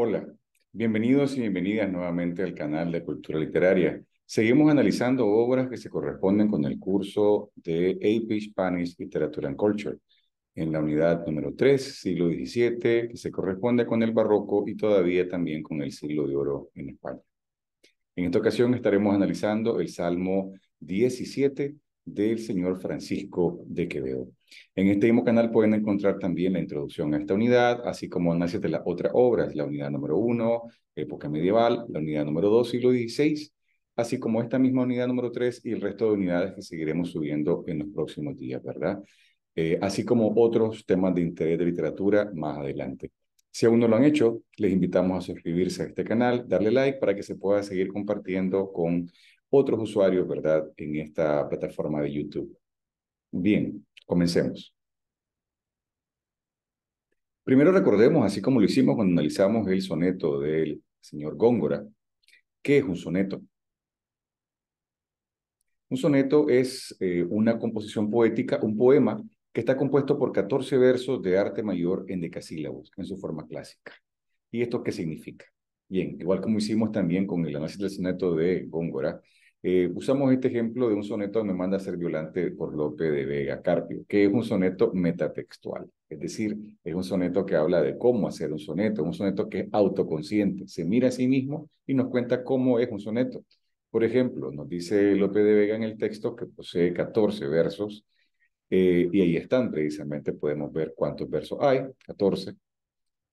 Hola, bienvenidos y bienvenidas nuevamente al canal de Cultura Literaria. Seguimos analizando obras que se corresponden con el curso de AP Spanish Literature and Culture en la unidad número 3, siglo XVII, que se corresponde con el barroco y todavía también con el siglo de oro en España. En esta ocasión estaremos analizando el Salmo 17, del señor Francisco de Quevedo. En este mismo canal pueden encontrar también la introducción a esta unidad, así como análisis de las otras obras, la unidad número uno, época medieval, la unidad número 2, siglo XVI, así como esta misma unidad número tres y el resto de unidades que seguiremos subiendo en los próximos días, ¿verdad? Eh, así como otros temas de interés de literatura más adelante. Si aún no lo han hecho, les invitamos a suscribirse a este canal, darle like para que se pueda seguir compartiendo con otros usuarios, ¿verdad?, en esta plataforma de YouTube. Bien, comencemos. Primero recordemos, así como lo hicimos cuando analizamos el soneto del señor Góngora, ¿qué es un soneto? Un soneto es eh, una composición poética, un poema que está compuesto por 14 versos de arte mayor en decasílabos, en su forma clásica. ¿Y esto qué significa? Bien, igual como hicimos también con el análisis del soneto de Góngora, eh, usamos este ejemplo de un soneto que me manda a ser violante por Lope de Vega Carpio, que es un soneto metatextual, es decir, es un soneto que habla de cómo hacer un soneto, un soneto que es autoconsciente, se mira a sí mismo y nos cuenta cómo es un soneto. Por ejemplo, nos dice Lope de Vega en el texto que posee 14 versos, eh, y ahí están precisamente, podemos ver cuántos versos hay, 14,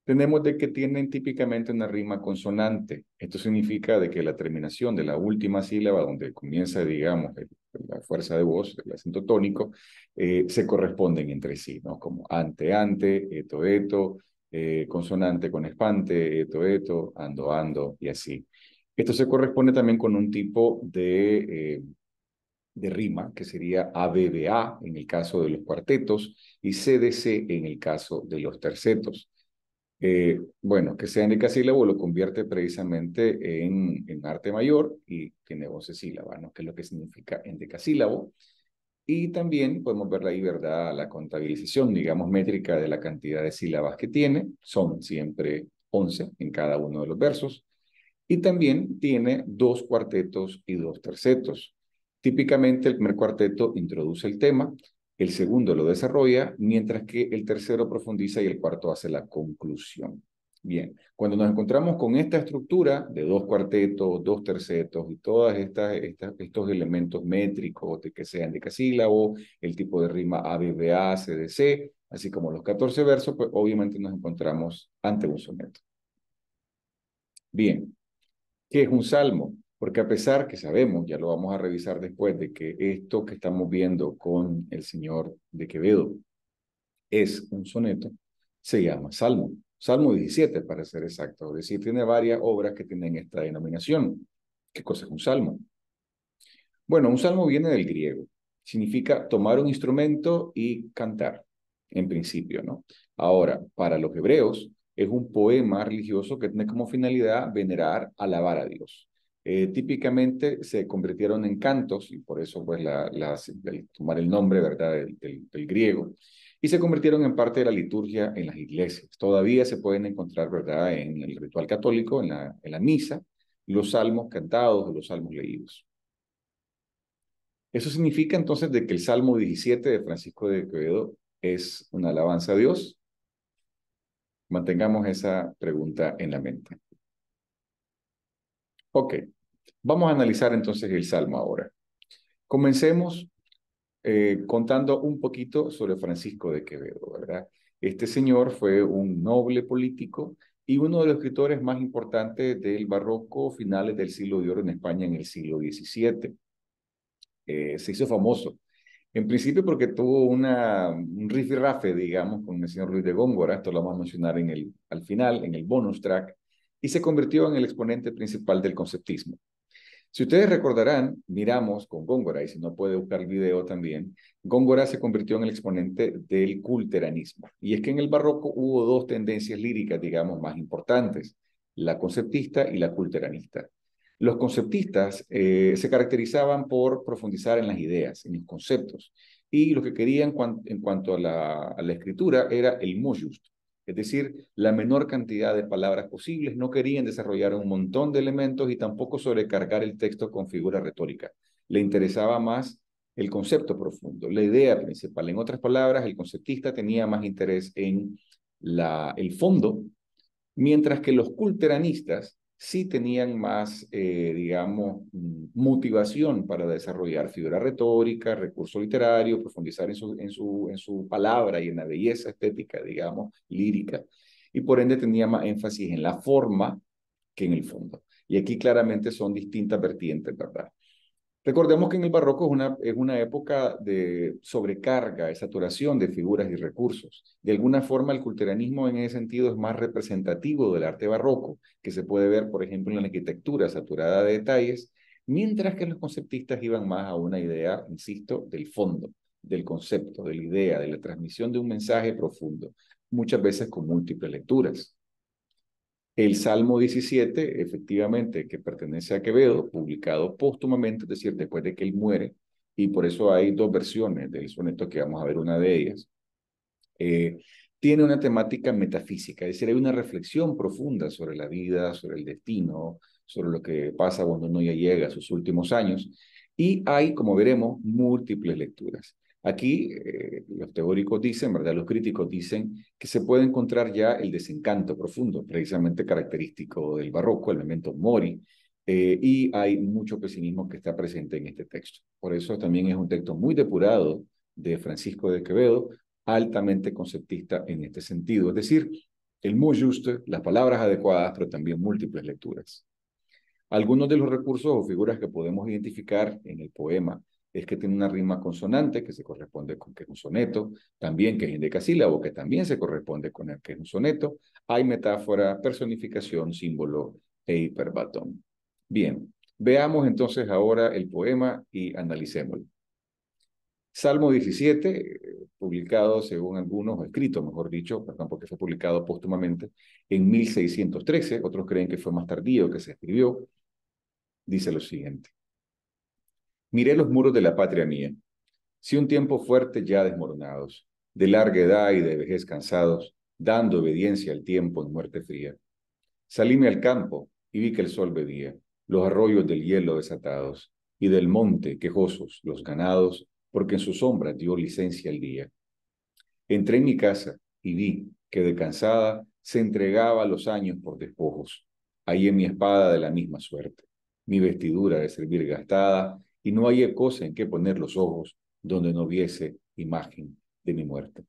tenemos de que tienen típicamente una rima consonante. Esto significa de que la terminación de la última sílaba, donde comienza, digamos, la fuerza de voz, el acento tónico, eh, se corresponden entre sí, ¿no? Como ante, ante, eto, eto, eh, consonante con espante, eto, eto, ando, ando, y así. Esto se corresponde también con un tipo de... Eh, de rima, que sería ABBA en el caso de los cuartetos y CDC en el caso de los tercetos. Eh, bueno, que sea en decasílabo lo convierte precisamente en, arte mayor y tiene 11 sílabas, ¿no? Que es lo que significa en decasílabo. Y también podemos ver ahí, ¿verdad?, la contabilización, digamos, métrica de la cantidad de sílabas que tiene. Son siempre 11 en cada uno de los versos. Y también tiene dos cuartetos y dos tercetos. Típicamente el primer cuarteto introduce el tema, el segundo lo desarrolla, mientras que el tercero profundiza y el cuarto hace la conclusión. Bien, cuando nos encontramos con esta estructura de dos cuartetos, dos tercetos y todos estos elementos métricos, de que sean de casílabo, el tipo de rima D, C, así como los 14 versos, pues obviamente nos encontramos ante un soneto. Bien, ¿qué es un salmo? Porque a pesar que sabemos, ya lo vamos a revisar después, de que esto que estamos viendo con el señor de Quevedo es un soneto, se llama Salmo. Salmo 17, para ser exacto. Es decir, tiene varias obras que tienen esta denominación. ¿Qué cosa es un salmo? Bueno, un salmo viene del griego. Significa tomar un instrumento y cantar, en principio, ¿no? Ahora, para los hebreos, es un poema religioso que tiene como finalidad venerar, alabar a Dios. Eh, típicamente se convirtieron en cantos, y por eso pues tomar el nombre, ¿verdad?, del, griego, y se convirtieron en parte de la liturgia en las iglesias. Todavía se pueden encontrar, ¿verdad?, en el ritual católico, en la, misa, los salmos cantados o los salmos leídos. Eso significa entonces de que el Salmo 17 de Francisco de Quevedo es una alabanza a Dios. Mantengamos esa pregunta en la mente. Ok. Vamos a analizar entonces el Salmo ahora. Comencemos eh, contando un poquito sobre Francisco de Quevedo, ¿verdad? Este señor fue un noble político y uno de los escritores más importantes del barroco finales del siglo de oro en España en el siglo XVII. Eh, se hizo famoso, en principio porque tuvo una, un rifirrafe, digamos, con el señor Luis de Góngora, esto lo vamos a mencionar en el, al final, en el bonus track, y se convirtió en el exponente principal del conceptismo. Si ustedes recordarán, miramos con Góngora, y si no puede buscar el video también, Góngora se convirtió en el exponente del culteranismo. Y es que en el barroco hubo dos tendencias líricas, digamos, más importantes, la conceptista y la culteranista. Los conceptistas eh, se caracterizaban por profundizar en las ideas, en los conceptos, y lo que querían en cuanto a la, escritura era el muy justo es decir, la menor cantidad de palabras posibles. No querían desarrollar un montón de elementos y tampoco sobrecargar el texto con figura retórica. Le interesaba más el concepto profundo, la idea principal. En otras palabras, el conceptista tenía más interés en la, el fondo, mientras que los culteranistas sí tenían más, eh, digamos, mm, motivación para desarrollar figura retórica, recurso literario, profundizar en su, en, su, en su palabra y en la belleza estética, digamos, lírica. Y por ende tenían más énfasis en la forma que en el fondo. Y aquí claramente son distintas vertientes, ¿verdad? Recordemos que en el barroco es una, es una época de sobrecarga, de saturación de figuras y recursos. De alguna forma, el culteranismo en ese sentido es más representativo del arte barroco, que se puede ver, por ejemplo, en la arquitectura saturada de detalles, mientras que los conceptistas iban más a una idea, insisto, del fondo, del concepto, de la idea, de la transmisión de un mensaje profundo, muchas veces con múltiples lecturas. El Salmo 17, efectivamente, que pertenece a Quevedo, publicado póstumamente, es decir, después de que él muere, y por eso hay dos versiones del soneto que vamos a ver una de ellas, eh, tiene una temática metafísica, es decir, hay una reflexión profunda sobre la vida, sobre el destino, sobre lo que pasa cuando uno ya llega a sus últimos años, y hay, como veremos, múltiples lecturas. Aquí eh, los teóricos dicen, ¿verdad? Los críticos dicen que se puede encontrar ya el desencanto profundo, precisamente característico del barroco, el elemento mori, eh, y hay mucho pesimismo que está presente en este texto. Por eso también es un texto muy depurado de Francisco de Quevedo, altamente conceptista en este sentido, es decir, el muy justo, las palabras adecuadas, pero también múltiples lecturas. Algunos de los recursos o figuras que podemos identificar en el poema es que tiene una rima consonante que se corresponde con que es un soneto, también que es indecasílabo, que también se corresponde con el que es un soneto. Hay metáfora, personificación, símbolo e hiperbatón. Bien, veamos entonces ahora el poema y analicémoslo. Salmo 17, publicado según algunos, o escrito mejor dicho, perdón, porque fue publicado póstumamente en 1613, otros creen que fue más tardío que se escribió, dice lo siguiente. Miré los muros de la patria mía. Si un tiempo fuerte ya desmoronados, de larga edad y de vejez cansados, dando obediencia al tiempo en muerte fría. Salíme al campo y vi que el sol bebía, los arroyos del hielo desatados, y del monte quejosos los ganados, porque en su sombra dio licencia el día. Entré en mi casa y vi que de cansada se entregaba los años por despojos. en mi espada de la misma suerte, mi vestidura de servir gastada, y no hay cosa en que poner los ojos donde no hubiese imagen de mi muerte.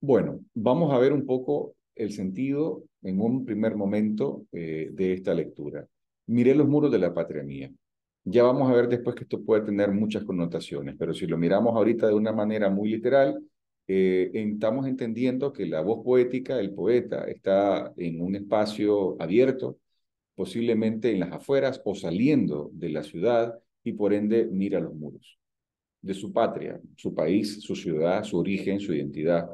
Bueno, vamos a ver un poco el sentido en un primer momento eh, de esta lectura. Miré los muros de la patria mía. Ya vamos a ver después que esto puede tener muchas connotaciones, pero si lo miramos ahorita de una manera muy literal, eh, estamos entendiendo que la voz poética, el poeta, está en un espacio abierto, posiblemente en las afueras o saliendo de la ciudad y por ende mira los muros de su patria, su país, su ciudad, su origen, su identidad.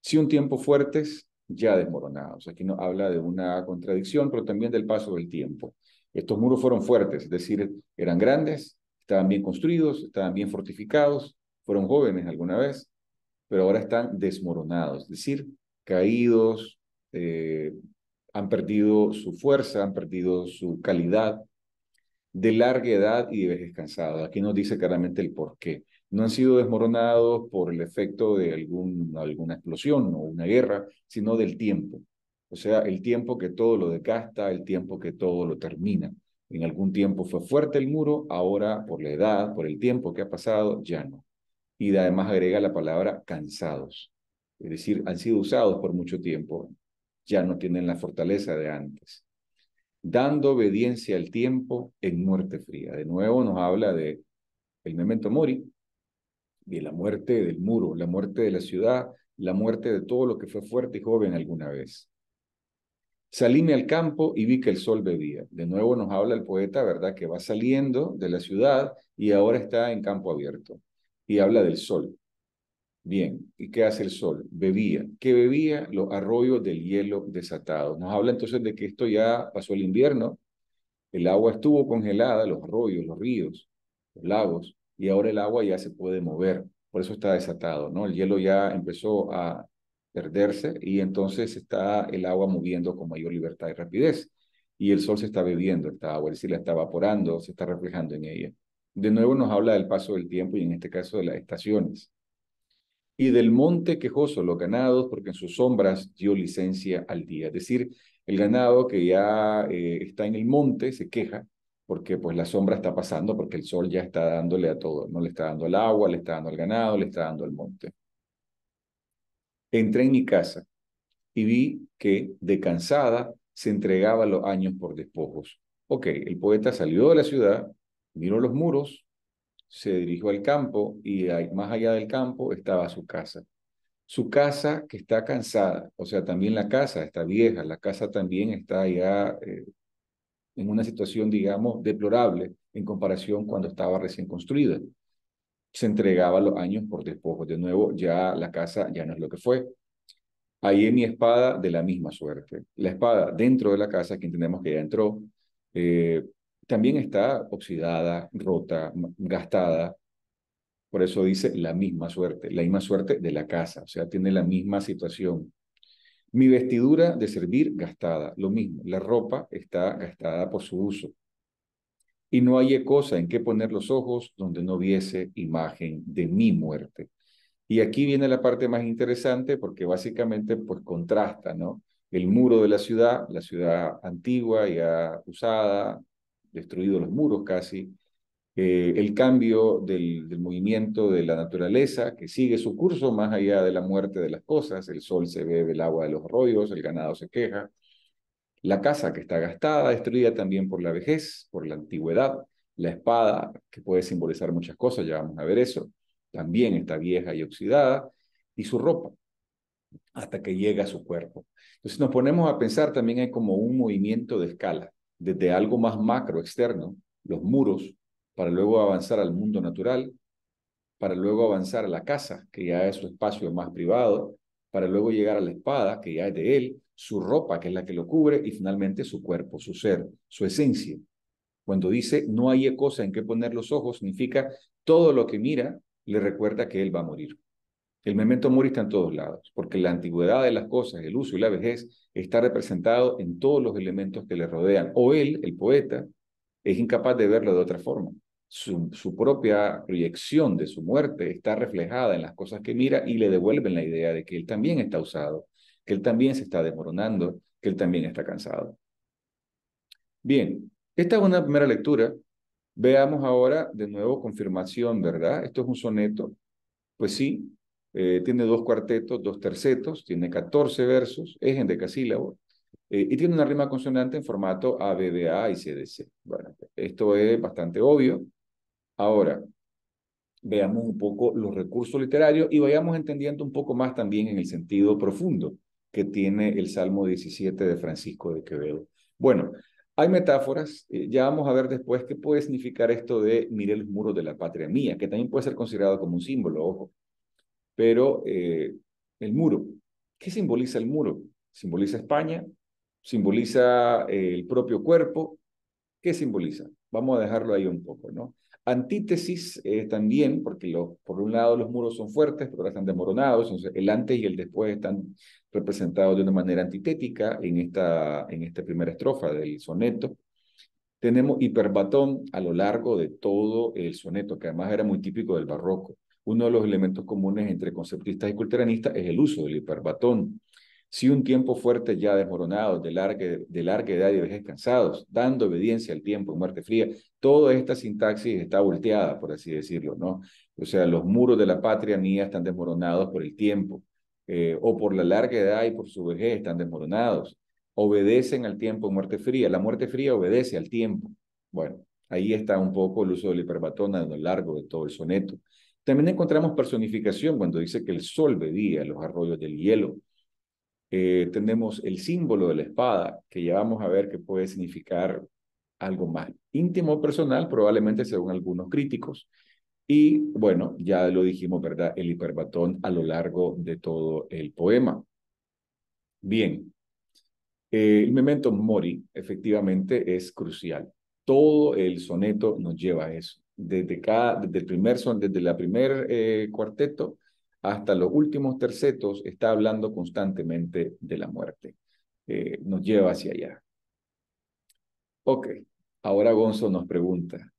Si un tiempo fuertes, ya desmoronados. Aquí no habla de una contradicción, pero también del paso del tiempo. Estos muros fueron fuertes, es decir, eran grandes, estaban bien construidos, estaban bien fortificados, fueron jóvenes alguna vez, pero ahora están desmoronados, es decir, caídos, eh, han perdido su fuerza, han perdido su calidad de larga edad y de vejez cansada. Aquí nos dice claramente el por qué. No han sido desmoronados por el efecto de algún, alguna explosión o una guerra, sino del tiempo. O sea, el tiempo que todo lo decasta, el tiempo que todo lo termina. En algún tiempo fue fuerte el muro, ahora por la edad, por el tiempo que ha pasado, ya no. Y además agrega la palabra cansados. Es decir, han sido usados por mucho tiempo, ya no tienen la fortaleza de antes. Dando obediencia al tiempo en muerte fría. De nuevo nos habla de el memento mori, de la muerte del muro, la muerte de la ciudad, la muerte de todo lo que fue fuerte y joven alguna vez. Salíme al campo y vi que el sol bebía. De nuevo nos habla el poeta, ¿verdad? Que va saliendo de la ciudad y ahora está en campo abierto. Y habla del sol. Bien, ¿y qué hace el sol? Bebía. ¿Qué bebía? Los arroyos del hielo desatado. Nos habla entonces de que esto ya pasó el invierno, el agua estuvo congelada, los arroyos, los ríos, los lagos, y ahora el agua ya se puede mover, por eso está desatado, ¿no? El hielo ya empezó a perderse y entonces está el agua moviendo con mayor libertad y rapidez. Y el sol se está bebiendo esta agua, es decir, la está evaporando, se está reflejando en ella. De nuevo nos habla del paso del tiempo y en este caso de las estaciones y del monte quejoso los ganados, porque en sus sombras dio licencia al día. Es decir, el ganado que ya eh, está en el monte se queja porque pues la sombra está pasando, porque el sol ya está dándole a todo, no le está dando el agua, le está dando al ganado, le está dando al monte. Entré en mi casa y vi que de cansada se entregaba los años por despojos. Ok, el poeta salió de la ciudad, miró los muros, se dirigió al campo y más allá del campo estaba su casa. Su casa que está cansada, o sea, también la casa está vieja, la casa también está ya eh, en una situación, digamos, deplorable en comparación cuando estaba recién construida. Se entregaba los años por despojo. De nuevo, ya la casa ya no es lo que fue. Ahí en mi espada de la misma suerte. La espada dentro de la casa, que entendemos que ya entró, eh, también está oxidada, rota, gastada. Por eso dice la misma suerte, la misma suerte de la casa, o sea, tiene la misma situación. Mi vestidura de servir gastada, lo mismo, la ropa está gastada por su uso. Y no hay cosa en que poner los ojos donde no viese imagen de mi muerte. Y aquí viene la parte más interesante porque básicamente pues contrasta, ¿no? El muro de la ciudad, la ciudad antigua, ya usada, destruido los muros casi, eh, el cambio del, movimiento de la naturaleza que sigue su curso más allá de la muerte de las cosas, el sol se bebe el agua de los arroyos, el ganado se queja, la casa que está gastada, destruida también por la vejez, por la antigüedad, la espada que puede simbolizar muchas cosas, ya vamos a ver eso, también está vieja y oxidada, y su ropa, hasta que llega a su cuerpo. Entonces nos ponemos a pensar también hay como un movimiento de escala desde algo más macro, externo, los muros, para luego avanzar al mundo natural, para luego avanzar a la casa, que ya es su espacio más privado, para luego llegar a la espada, que ya es de él, su ropa, que es la que lo cubre, y finalmente su cuerpo, su ser, su esencia. Cuando dice no hay cosa en que poner los ojos, significa todo lo que mira le recuerda que él va a morir. El memento mori está en todos lados, porque la antigüedad de las cosas, el uso y la vejez está representado en todos los elementos que le rodean. O él, el poeta, es incapaz de verlo de otra forma. Su, propia proyección de su muerte está reflejada en las cosas que mira y le devuelven la idea de que él también está usado, que él también se está desmoronando, que él también está cansado. Bien, esta es una primera lectura. Veamos ahora de nuevo confirmación, ¿verdad? Esto es un soneto. Pues sí, eh, tiene dos cuartetos, dos tercetos, tiene 14 versos, es en decasílabo, eh, y tiene una rima consonante en formato ABBA y CDC. Bueno, esto es bastante obvio. Ahora, veamos un poco los recursos literarios y vayamos entendiendo un poco más también en el sentido profundo que tiene el Salmo 17 de Francisco de Quevedo. Bueno, hay metáforas, eh, ya vamos a ver después qué puede significar esto de Mire los muros de la patria mía, que también puede ser considerado como un símbolo, ojo, pero eh, el muro. ¿Qué simboliza el muro? Simboliza España, simboliza eh, el propio cuerpo. ¿Qué simboliza? Vamos a dejarlo ahí un poco, ¿no? Antítesis también, porque por un lado los muros son fuertes, pero ahora están desmoronados, entonces el antes y el después están representados de una manera antitética en esta, en esta primera estrofa del soneto. Tenemos hiperbatón a lo largo de todo el soneto, que además era muy típico del barroco. Uno de los elementos comunes entre conceptistas y culteranistas es el uso del hiperbatón. Si un tiempo fuerte ya desmoronado, de larga, de larga edad y vejez cansados, dando obediencia al tiempo en muerte fría, toda esta sintaxis está volteada, por así decirlo, ¿no? O sea, los muros de la patria mía están desmoronados por el tiempo, eh, o por la larga edad y por su vejez están desmoronados. Obedecen al tiempo en muerte fría. La muerte fría obedece al tiempo. Bueno, ahí está un poco el uso del hiperbatón a lo largo de todo el soneto. También encontramos personificación cuando dice que el sol bebía los arroyos del hielo. Eh, tenemos el símbolo de la espada, que ya vamos a ver que puede significar algo más íntimo o personal, probablemente según algunos críticos. Y bueno, ya lo dijimos, ¿verdad? El hiperbatón a lo largo de todo el poema. Bien, eh, el memento mori efectivamente es crucial. Todo el soneto nos lleva a eso desde, cada, desde, el primer son, desde la primer eh, cuarteto hasta los últimos tercetos, está hablando constantemente de la muerte. Eh, nos lleva hacia allá. Ok, ahora Gonzo nos pregunta,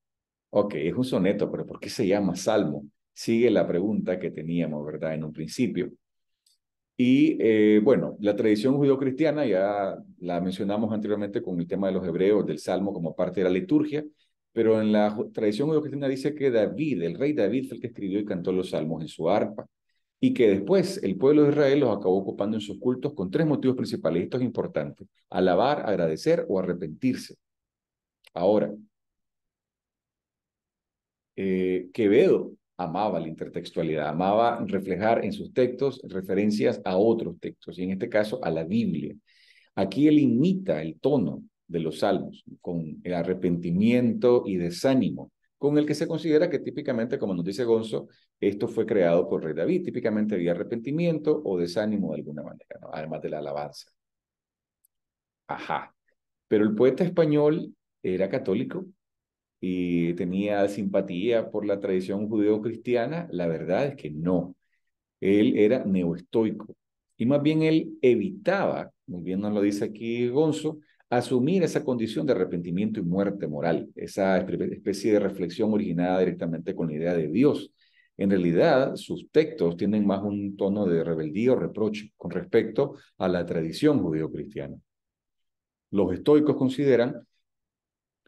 ok, es un soneto, pero ¿por qué se llama Salmo? Sigue la pregunta que teníamos, ¿verdad? En un principio. Y eh, bueno, la tradición judío cristiana ya la mencionamos anteriormente con el tema de los hebreos, del Salmo como parte de la liturgia, pero en la tradición judio dice que David, el rey David, fue el que escribió y cantó los salmos en su arpa. Y que después el pueblo de Israel los acabó ocupando en sus cultos con tres motivos principales. Esto es importante. Alabar, agradecer o arrepentirse. Ahora, eh, Quevedo amaba la intertextualidad, amaba reflejar en sus textos referencias a otros textos, y en este caso a la Biblia. Aquí él imita el tono de los salmos, con el arrepentimiento y desánimo, con el que se considera que típicamente, como nos dice Gonzo, esto fue creado por Rey David. Típicamente había arrepentimiento o desánimo de alguna manera, ¿no? además de la alabanza. Ajá. Pero el poeta español era católico y tenía simpatía por la tradición judeo-cristiana. La verdad es que no. Él era neoestoico y más bien él evitaba, muy bien nos lo dice aquí Gonzo, asumir esa condición de arrepentimiento y muerte moral, esa especie de reflexión originada directamente con la idea de Dios. En realidad, sus textos tienen más un tono de rebeldía o reproche con respecto a la tradición judío-cristiana. Los estoicos consideran,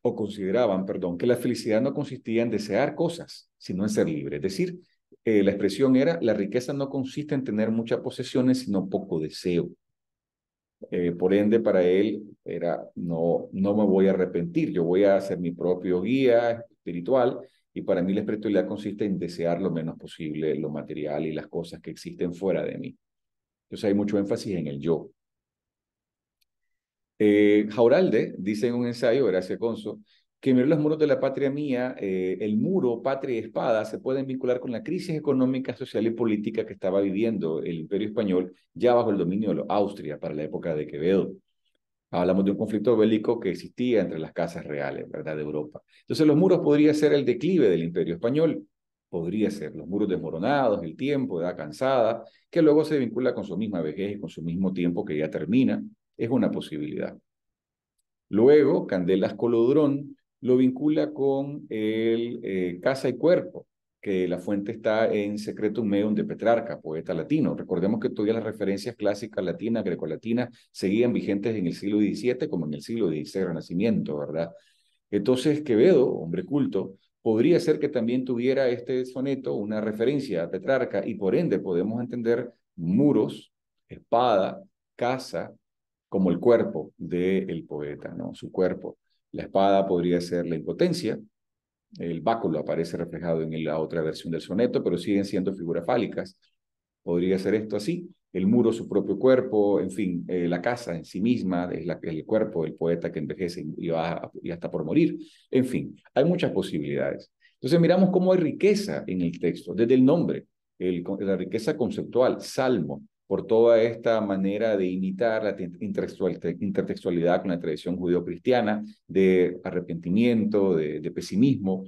o consideraban, perdón, que la felicidad no consistía en desear cosas, sino en ser libre. Es decir, eh, la expresión era, la riqueza no consiste en tener muchas posesiones, sino poco deseo. Eh, por ende, para él era, no, no me voy a arrepentir, yo voy a ser mi propio guía espiritual y para mí la espiritualidad consiste en desear lo menos posible lo material y las cosas que existen fuera de mí. Entonces hay mucho énfasis en el yo. Eh, Jauralde dice en un ensayo, gracias Conso, que miró los muros de la patria mía, eh, el muro, patria y espada, se pueden vincular con la crisis económica, social y política que estaba viviendo el imperio español ya bajo el dominio de Austria para la época de Quevedo. Hablamos de un conflicto bélico que existía entre las casas reales, ¿verdad?, de Europa. Entonces los muros podría ser el declive del imperio español, podría ser los muros desmoronados, el tiempo, edad cansada, que luego se vincula con su misma vejez y con su mismo tiempo que ya termina. Es una posibilidad. Luego, Candelas Colodrón lo vincula con el eh, casa y cuerpo, que la fuente está en Secretum Meum de Petrarca, poeta latino. Recordemos que todavía las referencias clásicas latinas, grecolatinas, seguían vigentes en el siglo XVII como en el siglo XVI Renacimiento, ¿verdad? Entonces, Quevedo, hombre culto, podría ser que también tuviera este soneto una referencia a Petrarca y por ende podemos entender muros, espada, casa, como el cuerpo del poeta, ¿no? Su cuerpo. La espada podría ser la impotencia. El báculo aparece reflejado en la otra versión del soneto, pero siguen siendo figuras fálicas. Podría ser esto así. El muro, su propio cuerpo, en fin, eh, la casa en sí misma, es el cuerpo del poeta que envejece y, va, y hasta por morir. En fin, hay muchas posibilidades. Entonces miramos cómo hay riqueza en el texto, desde el nombre, la riqueza conceptual, salmo, por toda esta manera de imitar la intertextualidad con la tradición judío-cristiana, de arrepentimiento, de, pesimismo,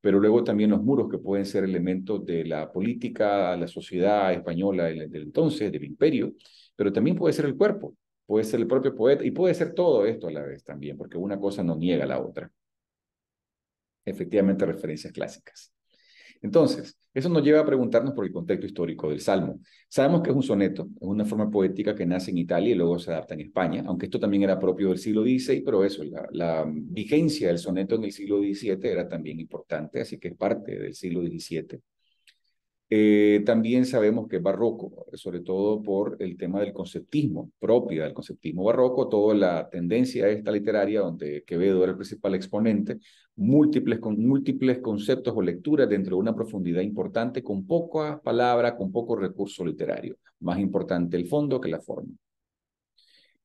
pero luego también los muros que pueden ser elementos de la política, la sociedad española del, entonces, del imperio, pero también puede ser el cuerpo, puede ser el propio poeta y puede ser todo esto a la vez también, porque una cosa no niega la otra. Efectivamente, referencias clásicas. Entonces, eso nos lleva a preguntarnos por el contexto histórico del Salmo. Sabemos que es un soneto, es una forma poética que nace en Italia y luego se adapta en España, aunque esto también era propio del siglo XVI, pero eso, la, vigencia del soneto en el siglo XVII era también importante, así que es parte del siglo XVII. Eh, también sabemos que es barroco, sobre todo por el tema del conceptismo, propia del conceptismo barroco, toda la tendencia esta literaria donde Quevedo era el principal exponente, múltiples, múltiples conceptos o lecturas dentro de una profundidad importante, con pocas palabras, con poco recurso literario. Más importante el fondo que la forma.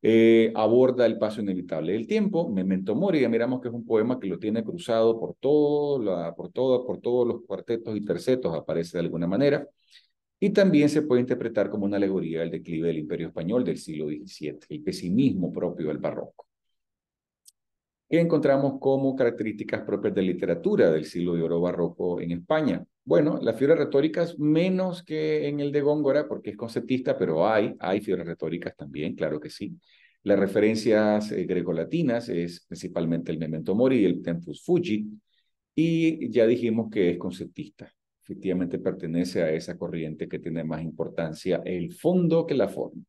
Eh, aborda el paso inevitable del tiempo, Memento Mori, miramos que es un poema que lo tiene cruzado por, todo por, por todos los cuartetos y tercetos, aparece de alguna manera, y también se puede interpretar como una alegoría del declive del imperio español del siglo XVII, el pesimismo propio del barroco. ¿Qué encontramos como características propias de literatura del siglo de oro barroco en España? Bueno, las fibras retóricas menos que en el de Góngora, porque es conceptista, pero hay, hay fibras retóricas también, claro que sí. Las referencias gregolatinas eh, grecolatinas es principalmente el Memento Mori y el Tempus Fuji, y ya dijimos que es conceptista. Efectivamente pertenece a esa corriente que tiene más importancia el fondo que la forma.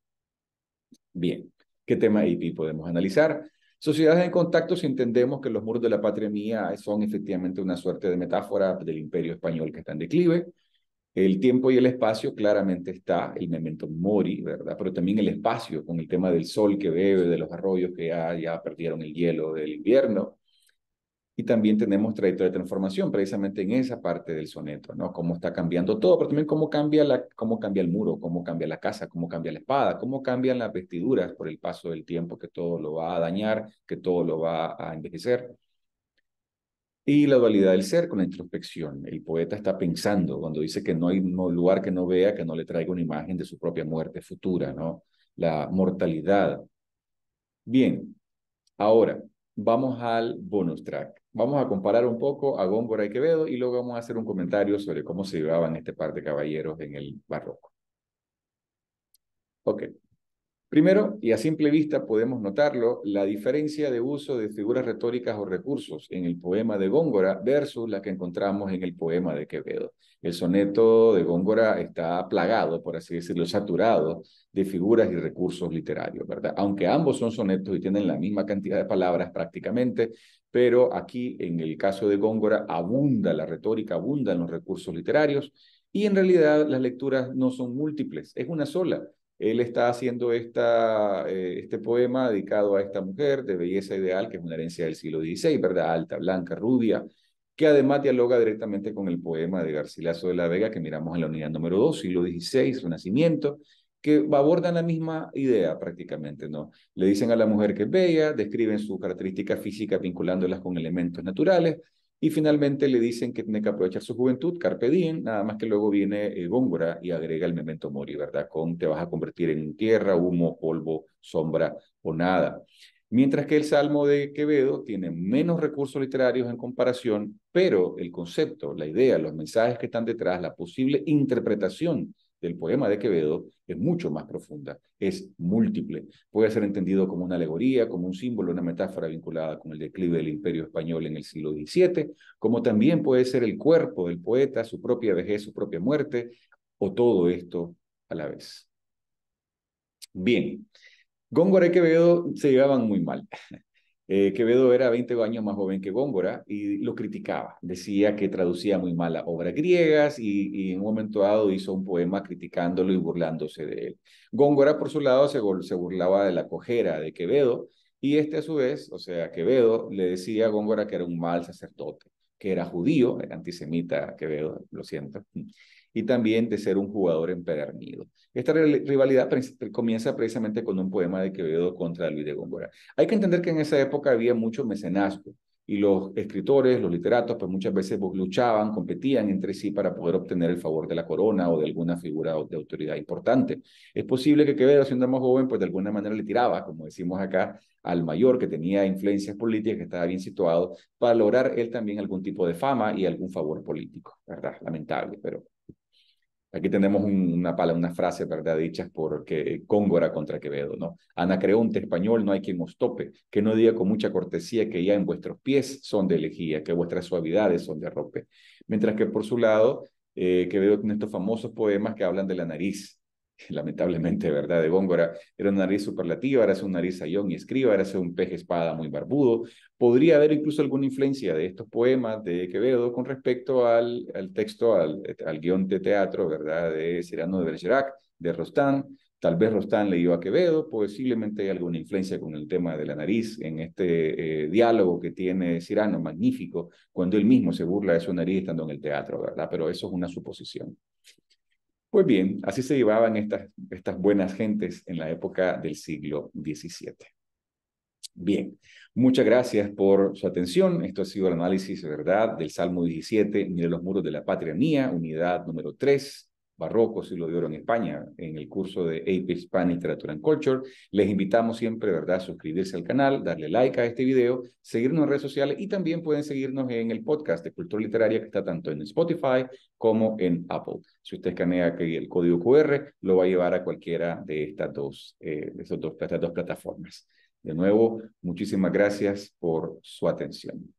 Bien, ¿qué tema IP podemos analizar? Sociedades en contacto si entendemos que los muros de la patria mía son efectivamente una suerte de metáfora del imperio español que está en declive. El tiempo y el espacio claramente está, el memento mori, ¿verdad? Pero también el espacio, con el tema del sol que bebe, de los arroyos que ya, ya perdieron el hielo del invierno, y también tenemos trayectoria de transformación, precisamente en esa parte del soneto, ¿no? Cómo está cambiando todo, pero también cómo cambia, la, cómo cambia el muro, cómo cambia la casa, cómo cambia la espada, cómo cambian las vestiduras por el paso del tiempo, que todo lo va a dañar, que todo lo va a envejecer. Y la dualidad del ser con la introspección. El poeta está pensando cuando dice que no hay lugar que no vea que no le traiga una imagen de su propia muerte futura, ¿no? La mortalidad. Bien, ahora vamos al bonus track. Vamos a comparar un poco a Góngora y Quevedo y luego vamos a hacer un comentario sobre cómo se llevaban este par de caballeros en el barroco. Ok. Primero, y a simple vista podemos notarlo, la diferencia de uso de figuras retóricas o recursos en el poema de Góngora versus la que encontramos en el poema de Quevedo. El soneto de Góngora está plagado, por así decirlo, saturado de figuras y recursos literarios, ¿verdad? Aunque ambos son sonetos y tienen la misma cantidad de palabras prácticamente, pero aquí en el caso de Góngora abunda la retórica, abundan los recursos literarios y en realidad las lecturas no son múltiples, es una sola él está haciendo esta, eh, este poema dedicado a esta mujer de belleza ideal, que es una herencia del siglo XVI, ¿verdad? Alta, blanca, rubia, que además dialoga directamente con el poema de Garcilaso de la Vega que miramos en la unidad número 2, siglo XVI, Renacimiento, que abordan la misma idea prácticamente, ¿no? Le dicen a la mujer que es bella, describen sus características físicas vinculándolas con elementos naturales, y finalmente le dicen que tiene que aprovechar su juventud, carpe diem, nada más que luego viene Góngora y agrega el memento mori, ¿verdad? Con te vas a convertir en tierra, humo, polvo, sombra o nada. Mientras que el Salmo de Quevedo tiene menos recursos literarios en comparación, pero el concepto, la idea, los mensajes que están detrás, la posible interpretación del poema de Quevedo es mucho más profunda, es múltiple. Puede ser entendido como una alegoría, como un símbolo, una metáfora vinculada con el declive del imperio español en el siglo XVII, como también puede ser el cuerpo del poeta, su propia vejez, su propia muerte, o todo esto a la vez. Bien, Góngora y Quevedo se llevaban muy mal. Eh, Quevedo era veinte años más joven que Góngora y lo criticaba. Decía que traducía muy mal las obras griegas y, en un momento dado hizo un poema criticándolo y burlándose de él. Góngora, por su lado, se, se burlaba de la cojera de Quevedo y este a su vez, o sea, Quevedo le decía a Góngora que era un mal sacerdote, que era judío, era antisemita Quevedo, lo siento, y también de ser un jugador empedernido. Esta rivalidad comienza precisamente con un poema de Quevedo contra Luis de Góngora. Hay que entender que en esa época había mucho mecenazgo y los escritores, los literatos, pues muchas veces pues luchaban, competían entre sí para poder obtener el favor de la corona o de alguna figura de autoridad importante. Es posible que Quevedo, siendo más joven, pues de alguna manera le tiraba, como decimos acá, al mayor que tenía influencias políticas, que estaba bien situado, para lograr él también algún tipo de fama y algún favor político, ¿verdad? Lamentable, pero Aquí tenemos una, pala, una frase, ¿verdad? Dichas por Cóngora contra Quevedo, ¿no? Anacreonte español, no hay quien os tope, que no diga con mucha cortesía que ya en vuestros pies son de elegía, que vuestras suavidades son de rope. Mientras que por su lado, eh, Quevedo tiene estos famosos poemas que hablan de la nariz, lamentablemente, ¿verdad? De Góngora, era una nariz superlativa, era un nariz sayón y escriba, era un pez espada muy barbudo. Podría haber incluso alguna influencia de estos poemas de Quevedo con respecto al, texto, al, al guión de teatro, ¿verdad? De Cyrano de Bergerac, de Rostán. Tal vez Rostán dio a Quevedo, posiblemente hay alguna influencia con el tema de la nariz en este eh, diálogo que tiene Cyrano, magnífico, cuando él mismo se burla de su nariz estando en el teatro, ¿verdad? Pero eso es una suposición. Pues bien, así se llevaban estas, estas buenas gentes en la época del siglo XVII. Bien, muchas gracias por su atención. Esto ha sido el análisis, ¿verdad?, del Salmo 17, de los muros de la patria mía, unidad número 3 barroco, y lo oro en España, en el curso de AP Spanish Literature and Culture. Les invitamos siempre, ¿verdad?, a suscribirse al canal, darle like a este video, seguirnos en redes sociales y también pueden seguirnos en el podcast de Cultura Literaria que está tanto en Spotify como en Apple. Si usted escanea aquí el código QR, lo va a llevar a cualquiera de estas eh, dos, de estas dos plataformas. De nuevo, muchísimas gracias por su atención.